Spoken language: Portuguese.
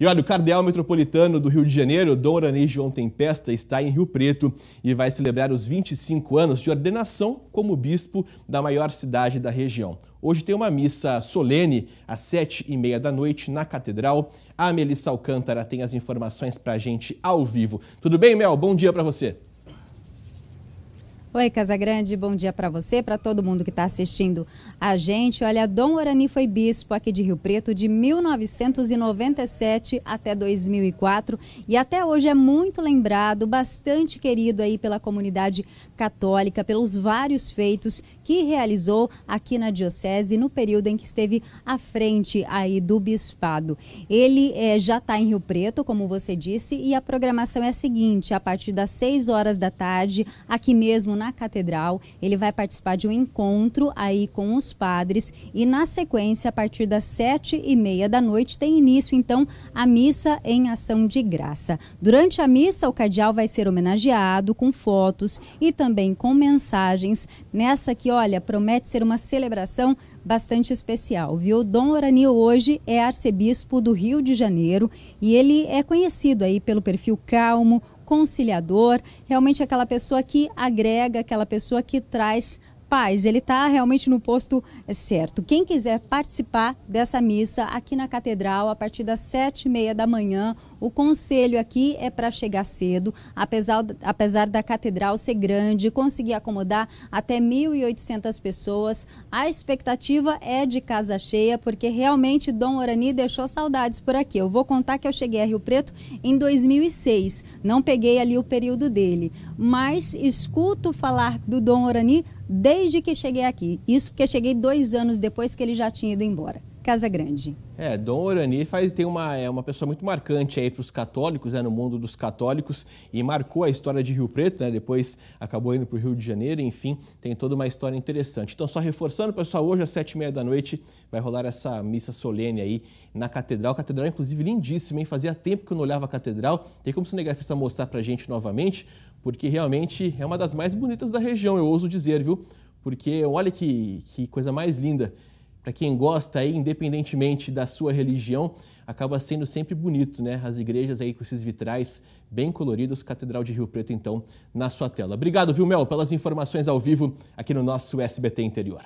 E olha, o Cardeal Metropolitano do Rio de Janeiro, Dom de João Tempesta, está em Rio Preto e vai celebrar os 25 anos de ordenação como bispo da maior cidade da região. Hoje tem uma missa solene às sete e meia da noite na Catedral. A Melissa Alcântara tem as informações para a gente ao vivo. Tudo bem, Mel? Bom dia para você. Oi, Casagrande, bom dia para você, para todo mundo que está assistindo a gente. Olha, Dom Orani foi bispo aqui de Rio Preto de 1997 até 2004 e até hoje é muito lembrado, bastante querido aí pela comunidade católica, pelos vários feitos que realizou aqui na diocese no período em que esteve à frente aí do bispado. Ele é, já está em Rio Preto, como você disse, e a programação é a seguinte: a partir das 6 horas da tarde, aqui mesmo na na Catedral. Ele vai participar de um encontro aí com os padres e na sequência, a partir das sete e meia da noite, tem início então a missa em ação de graça. Durante a missa, o cardeal vai ser homenageado com fotos e também com mensagens. Nessa que, olha, promete ser uma celebração bastante especial, viu? Dom Oranil hoje é arcebispo do Rio de Janeiro e ele é conhecido aí pelo perfil calmo, conciliador, realmente aquela pessoa que agrega, aquela pessoa que traz paz, ele está realmente no posto certo. Quem quiser participar dessa missa aqui na Catedral, a partir das sete e meia da manhã, o conselho aqui é para chegar cedo, apesar, apesar da Catedral ser grande, conseguir acomodar até 1.800 pessoas. A expectativa é de casa cheia, porque realmente Dom Orani deixou saudades por aqui. Eu vou contar que eu cheguei a Rio Preto em 2006, não peguei ali o período dele, mas escuto falar do Dom Orani desde que cheguei aqui. Isso porque cheguei dois anos depois que ele já tinha ido embora. Casa Grande. É, Dom Orani faz, tem uma, é uma pessoa muito marcante aí para os católicos, né, no mundo dos católicos, e marcou a história de Rio Preto, né, depois acabou indo para o Rio de Janeiro, enfim, tem toda uma história interessante. Então, só reforçando, pessoal, hoje às sete e meia da noite vai rolar essa missa solene aí na Catedral. catedral, inclusive, lindíssima, hein? Fazia tempo que eu não olhava a Catedral. Tem como o cinegrafista mostrar para gente novamente? porque realmente é uma das mais bonitas da região, eu ouso dizer, viu? Porque olha que, que coisa mais linda. Para quem gosta aí, independentemente da sua religião, acaba sendo sempre bonito, né? As igrejas aí com esses vitrais bem coloridos, Catedral de Rio Preto, então, na sua tela. Obrigado, viu, Mel, pelas informações ao vivo aqui no nosso SBT Interior.